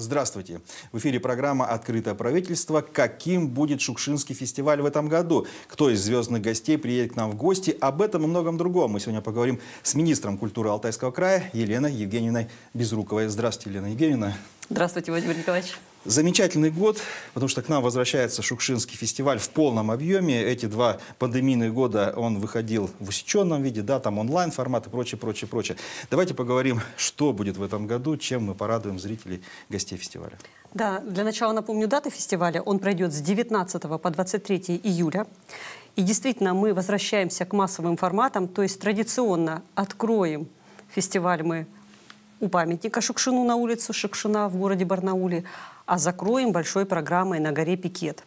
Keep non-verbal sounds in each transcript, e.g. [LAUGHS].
Здравствуйте. В эфире программа «Открытое правительство». Каким будет Шукшинский фестиваль в этом году? Кто из звездных гостей приедет к нам в гости? Об этом и многом другом мы сегодня поговорим с министром культуры Алтайского края Еленой Евгеньевной Безруковой. Здравствуйте, Елена Евгеньевна. Здравствуйте, Владимир Николаевич. Замечательный год, потому что к нам возвращается Шукшинский фестиваль в полном объеме. Эти два пандемийных года он выходил в усеченном виде, да, там онлайн формат и прочее, прочее, прочее. Давайте поговорим, что будет в этом году, чем мы порадуем зрителей, гостей фестиваля. Да, для начала напомню даты фестиваля. Он пройдет с 19 по 23 июля. И действительно, мы возвращаемся к массовым форматам, то есть традиционно откроем фестиваль мы у памятника Шукшину на улицу Шукшина в городе Барнауле, а закроем большой программой на горе Пикет.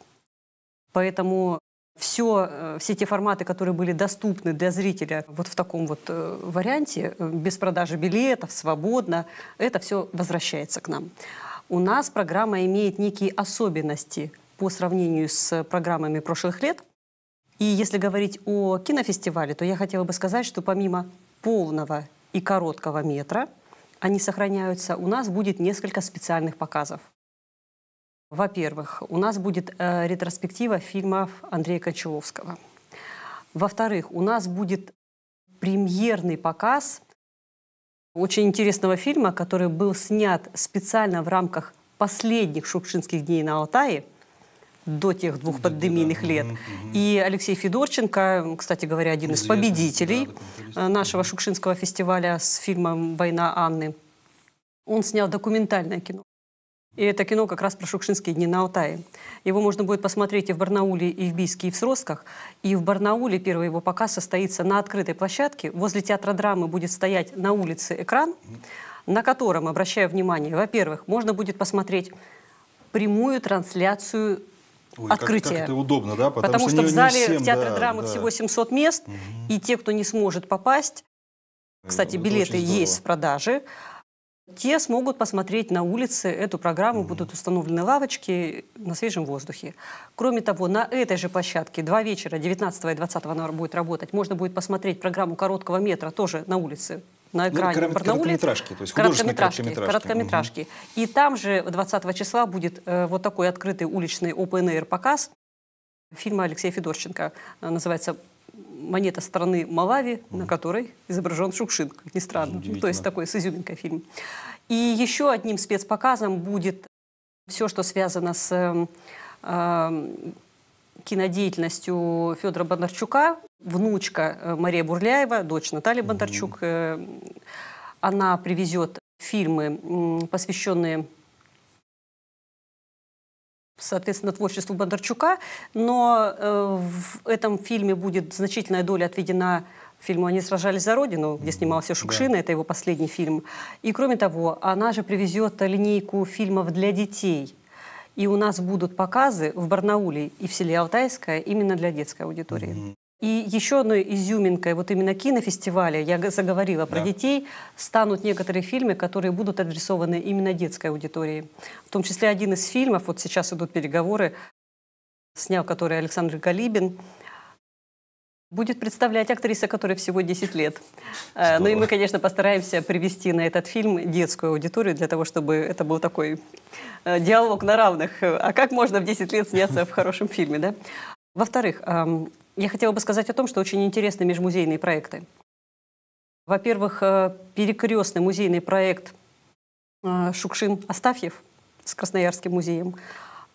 Поэтому все, э, все те форматы, которые были доступны для зрителя вот в таком вот э, варианте, э, без продажи билетов, свободно, это все возвращается к нам. У нас программа имеет некие особенности по сравнению с программами прошлых лет. И если говорить о кинофестивале, то я хотела бы сказать, что помимо полного и короткого метра, они сохраняются, у нас будет несколько специальных показов. Во-первых, у нас будет э, ретроспектива фильмов Андрея Кончаловского. Во-вторых, у нас будет премьерный показ очень интересного фильма, который был снят специально в рамках последних шукшинских дней на Алтае до тех двух да, пандемийных да, лет. Угу, угу. И Алексей Федорченко, кстати говоря, один Известный, из победителей да, э, нашего Шукшинского фестиваля с фильмом «Война Анны», он снял документальное кино. И это кино как раз про шукшинские дни на Алтае. Его можно будет посмотреть и в Барнауле, и в Бийске, и в Сросках. И в Барнауле первый его показ состоится на открытой площадке. Возле театра драмы будет стоять на улице экран, на котором, обращая внимание, во-первых, можно будет посмотреть прямую трансляцию Ой, открытие. Как, как это удобно, да? Потому, Потому что, что в зале всем, в театре да, драмы да. всего 700 мест, угу. и те, кто не сможет попасть, э, кстати, ну, это билеты есть в продаже. Те смогут посмотреть на улице эту программу, mm будут установлены лавочки на свежем воздухе. Кроме того, на этой же площадке два вечера, 19 и 20 она будет работать. Можно будет посмотреть программу короткого метра тоже на улице на ну, экране ну, Короткометражки, то есть короткометражки, короткометражки. короткометражки. Угу. И там же 20 числа будет э, вот такой открытый уличный open-air показ фильма Алексея Федорченко. Э, называется монета страны Малави, mm. на которой изображен Шукшин, как ни странно. Ну, то есть такой с изюминкой фильм. И еще одним спецпоказом будет все, что связано с э, кинодеятельностью Федора Бондарчука, внучка э, Мария Бурляева, дочь Натальи Бондарчук. Mm. Она привезет фильмы, посвященные соответственно, творчеству Бондарчука, но э, в этом фильме будет значительная доля отведена фильму «Они сражались за Родину», где снимался Шукшина, да. это его последний фильм. И, кроме того, она же привезет линейку фильмов для детей. И у нас будут показы в Барнауле и в селе Алтайское именно для детской аудитории. Mm-hmm. И еще одной изюминкой вот именно кинофестиваля, я заговорила про да. детей, станут некоторые фильмы, которые будут адресованы именно детской аудитории. В том числе один из фильмов, вот сейчас идут переговоры, снял который Александр Галибин, будет представлять актриса, которой всего 10 лет. Здорово. Э, ну и мы, конечно, постараемся привести на этот фильм детскую аудиторию для того, чтобы это был такой э, диалог на равных. А как можно в 10 лет сняться в хорошем фильме, да? Во-вторых, я хотела бы сказать о том, что очень интересны межмузейные проекты. Во-первых, э, перекрестный музейный проект э, Шукшин-Астафьев с Красноярским музеем.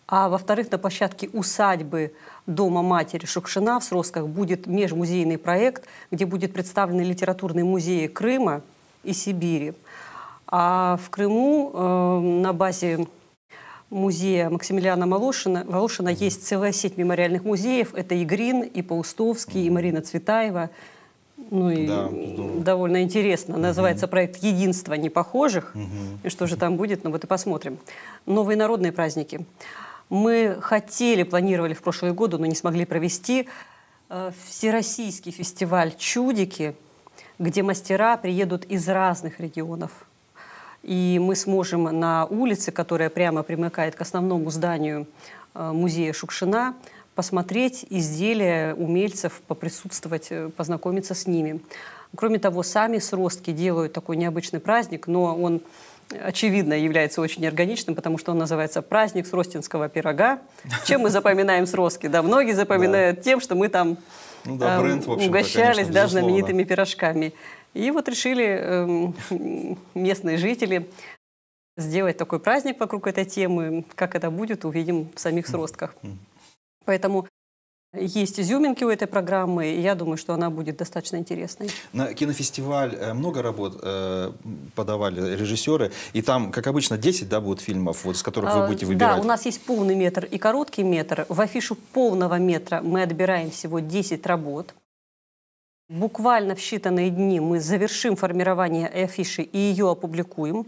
А во-вторых, на площадке усадьбы Дома матери Шукшина в Сросках будет межмузейный проект, где будет представлены литературные музеи Крыма и Сибири. А в Крыму э, на базе музея Максимилиана Волошина. Волошина есть целая сеть мемориальных музеев. Это и Грин, и Паустовский, и Марина Цветаева. Ну и да, довольно интересно. Угу. Называется проект «Единство непохожих». Угу. И что же там будет, ну вот и посмотрим. Новые народные праздники. Мы хотели, планировали в прошлые годы, но не смогли провести э, всероссийский фестиваль «Чудики», где мастера приедут из разных регионов – и мы сможем на улице, которая прямо примыкает к основному зданию э, музея Шукшина, посмотреть изделия умельцев, поприсутствовать, э, познакомиться с ними. Кроме того, сами сростки делают такой необычный праздник, но он очевидно, является очень органичным, потому что он называется «Праздник сростинского пирога». Чем мы запоминаем сроски? Да, многие запоминают тем, что мы там ну, да, бренд, э, общем угощались конечно, да, знаменитыми пирожками. И вот решили э, [LAUGHS] местные жители сделать такой праздник вокруг этой темы. Как это будет, увидим в самих сростках. Поэтому есть изюминки у этой программы, и я думаю, что она будет достаточно интересной. На кинофестиваль э, много работ э, подавали режиссеры, и там, как обычно, 10 да, будет фильмов, вот, с которых вы а, будете выбирать. Да, у нас есть полный метр и короткий метр. В афишу полного метра мы отбираем всего 10 работ. Буквально в считанные дни мы завершим формирование афиши и ее опубликуем.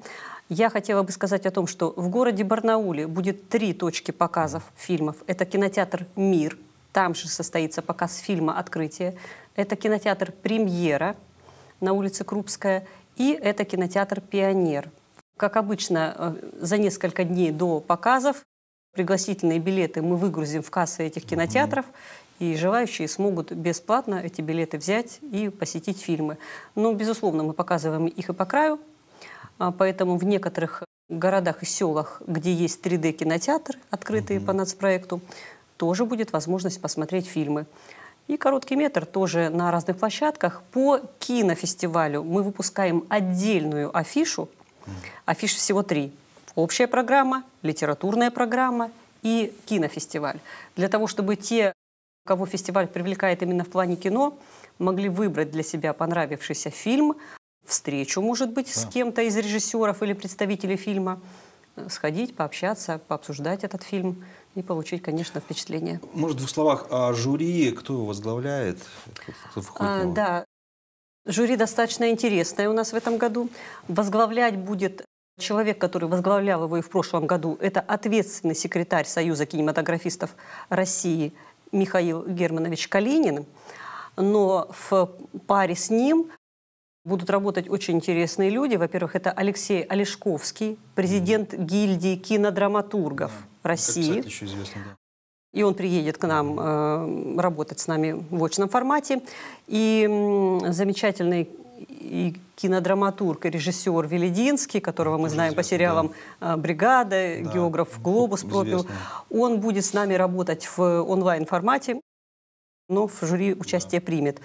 Я хотела бы сказать о том, что в городе Барнауле будет три точки показов фильмов. Это кинотеатр «Мир», там же состоится показ фильма «Открытие». Это кинотеатр «Премьера» на улице Крупская. И это кинотеатр «Пионер». Как обычно, э, за несколько дней до показов пригласительные билеты мы выгрузим в кассы этих кинотеатров. Mm-hmm и желающие смогут бесплатно эти билеты взять и посетить фильмы. Но, ну, безусловно, мы показываем их и по краю, а, поэтому в некоторых городах и селах, где есть 3D-кинотеатр, открытые угу. по нацпроекту, тоже будет возможность посмотреть фильмы. И короткий метр тоже на разных площадках. По кинофестивалю мы выпускаем отдельную афишу. Афиш всего три. Общая программа, литературная программа и кинофестиваль. Для того, чтобы те кого фестиваль привлекает именно в плане кино, могли выбрать для себя понравившийся фильм, встречу, может быть, да. с кем-то из режиссеров или представителей фильма, э, сходить, пообщаться, пообсуждать этот фильм и получить, конечно, впечатление. Может, в двух словах о а жюри, кто его возглавляет? Кто а, его? Да, жюри достаточно интересное у нас в этом году. Возглавлять будет человек, который возглавлял его и в прошлом году. Это ответственный секретарь Союза кинематографистов России – Михаил Германович Калинин, но в паре с ним будут работать очень интересные люди. Во-первых, это Алексей Олешковский, президент гильдии кинодраматургов да, России. Это, кстати, известно, да. И он приедет к нам э, работать с нами в очном формате. И э, замечательный и кинодраматург, и режиссер Велединский, которого мы знаем по сериалам да. Э, «Бригада», да. «Географ Глобус» пропил. Он будет с нами работать в онлайн-формате, но в жюри участие да. примет.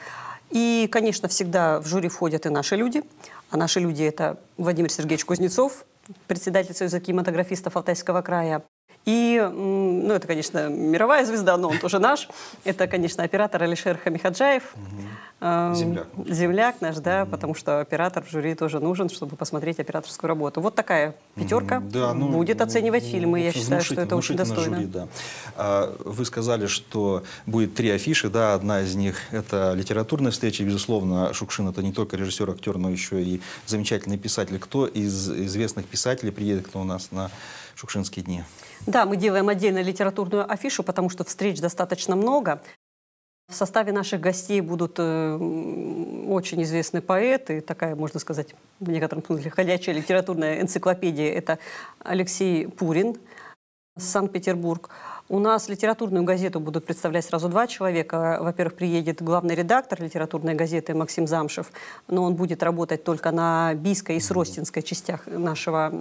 И, конечно, всегда в жюри входят и наши люди. А наши люди – это Владимир Сергеевич Кузнецов, председатель Союза кинематографистов Алтайского края, и, ну, это, конечно, мировая звезда, но он тоже наш. Это, конечно, оператор Алишер Хамихаджаев. Угу. Эм, земляк. Земляк наш, да, mm-hmm. потому что оператор в жюри тоже нужен, чтобы посмотреть операторскую работу. Вот такая пятерка mm-hmm. да, ну, будет ну, оценивать ну, фильмы. Я считаю, что это очень достойно. Жюри, да. а, вы сказали, что будет три афиши, да, одна из них это литературная встреча, безусловно, Шукшин это не только режиссер, актер, но еще и замечательный писатель. Кто из известных писателей приедет к у нас на Шукшинские дни? Да, мы делаем отдельно литературную афишу, потому что встреч достаточно много. В составе наших гостей будут э, очень известные поэты, такая, можно сказать, в некотором смысле ходячая литературная энциклопедия. Это Алексей Пурин, Санкт-Петербург. У нас литературную газету будут представлять сразу два человека. Во-первых, приедет главный редактор литературной газеты Максим Замшев, но он будет работать только на Бийской и Сростинской частях нашего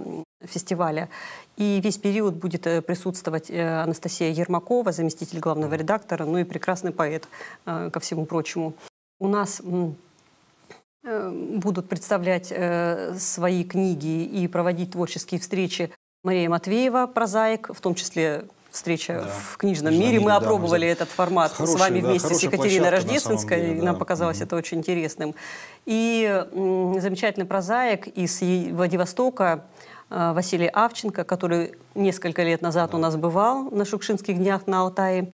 фестиваля. И весь период будет э, присутствовать э, Анастасия Ермакова, заместитель главного редактора, ну и прекрасный поэт, э, ко всему прочему. У нас будут представлять свои книги и проводить творческие встречи Мария Матвеева, прозаик, в том числе встреча да. в книжном в мире. Мы да, опробовали да. этот формат хороший, с вами да, вместе с Екатериной Рождественской. деле, да. Нам показалось mm-hmm. это очень интересным. И замечательный прозаик из Владивостока э, Василий Авченко, который несколько лет назад да. у нас бывал на Шукшинских днях на Алтае.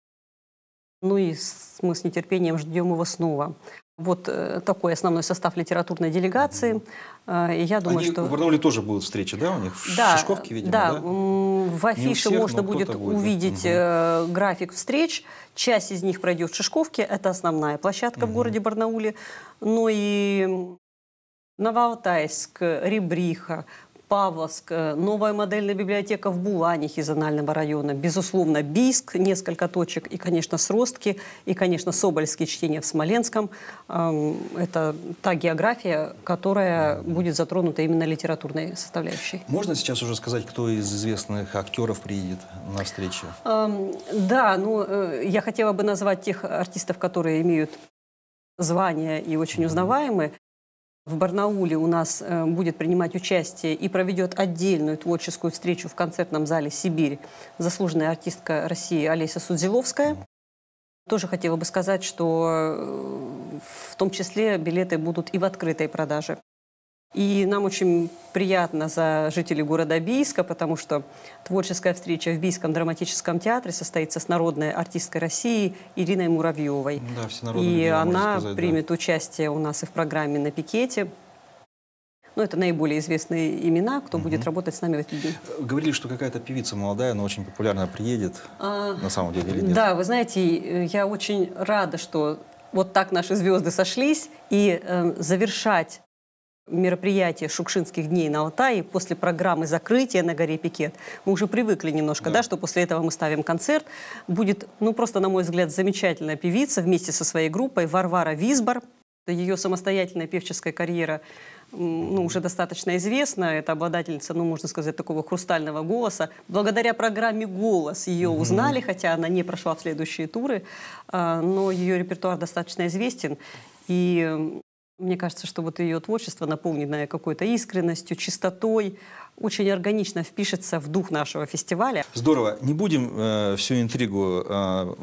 Ну и мы с нетерпением ждем его снова. Вот э, такой основной состав литературной делегации. Э, и я думаю, Они что... В Барнауле тоже будут встречи, да, у них? Да, в Шишковке, видимо, да? да? в афише всех, можно будет, будет увидеть угу. график встреч. Часть из них пройдет в Шишковке, это основная площадка угу. в городе Барнауле. Но ну и Новоалтайск, Ребриха, Павловск, э, новая модельная библиотека в Булане Хизонального района, безусловно, Бийск, несколько точек, и, конечно, Сростки, и, конечно, Собольские чтения в Смоленском. Это та география, которая будет затронута именно литературной составляющей. Можно сейчас уже сказать, кто из известных актеров приедет на встречу? Да, ну, э, я хотела бы назвать тех артистов, которые имеют звания и очень узнаваемы. В Барнауле у нас э, будет принимать участие и проведет отдельную творческую встречу в концертном зале «Сибирь» заслуженная артистка России Олеся Судзиловская. Тоже хотела бы сказать, что э, в том числе билеты будут и в открытой продаже. И нам очень приятно за жителей города Бийска, потому что творческая встреча в Бийском драматическом театре состоится с народной артисткой России Ириной Муравьевой. Да, и она сказать, примет да. участие у нас и в программе «На пикете». Ну, это наиболее известные имена, кто угу. будет работать с нами в этот день. Говорили, что какая-то певица молодая, но очень популярная приедет, а, на самом деле, или нет? Да, вы знаете, я очень рада, что вот так наши звезды сошлись, и э, завершать мероприятие Шукшинских дней на Алтае после программы закрытия на горе Пикет. Мы уже привыкли немножко, да. да, что после этого мы ставим концерт. Будет, ну, просто, на мой взгляд, замечательная певица вместе со своей группой Варвара Визбор. Ее самостоятельная певческая карьера ну, уже достаточно известна. Это обладательница, ну, можно сказать, такого хрустального голоса. Благодаря программе «Голос» ее узнали, хотя она не прошла в следующие туры, а, но ее репертуар достаточно известен. И мне кажется, что вот ее творчество, наполненное какой-то искренностью, чистотой, очень органично впишется в дух нашего фестиваля. Здорово. Не будем э, всю интригу э,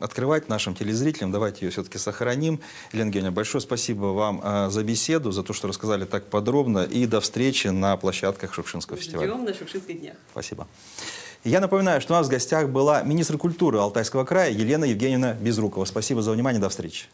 открывать нашим телезрителям. Давайте ее все-таки сохраним. Елена Евгеньевна, большое спасибо вам э, за беседу, за то, что рассказали так подробно. И до встречи на площадках Шукшинского Ждем фестиваля. Ждем на Шукшинских днях. Спасибо. Я напоминаю, что у нас в гостях была министр культуры Алтайского края Елена Евгеньевна Безрукова. Спасибо за внимание. До встречи.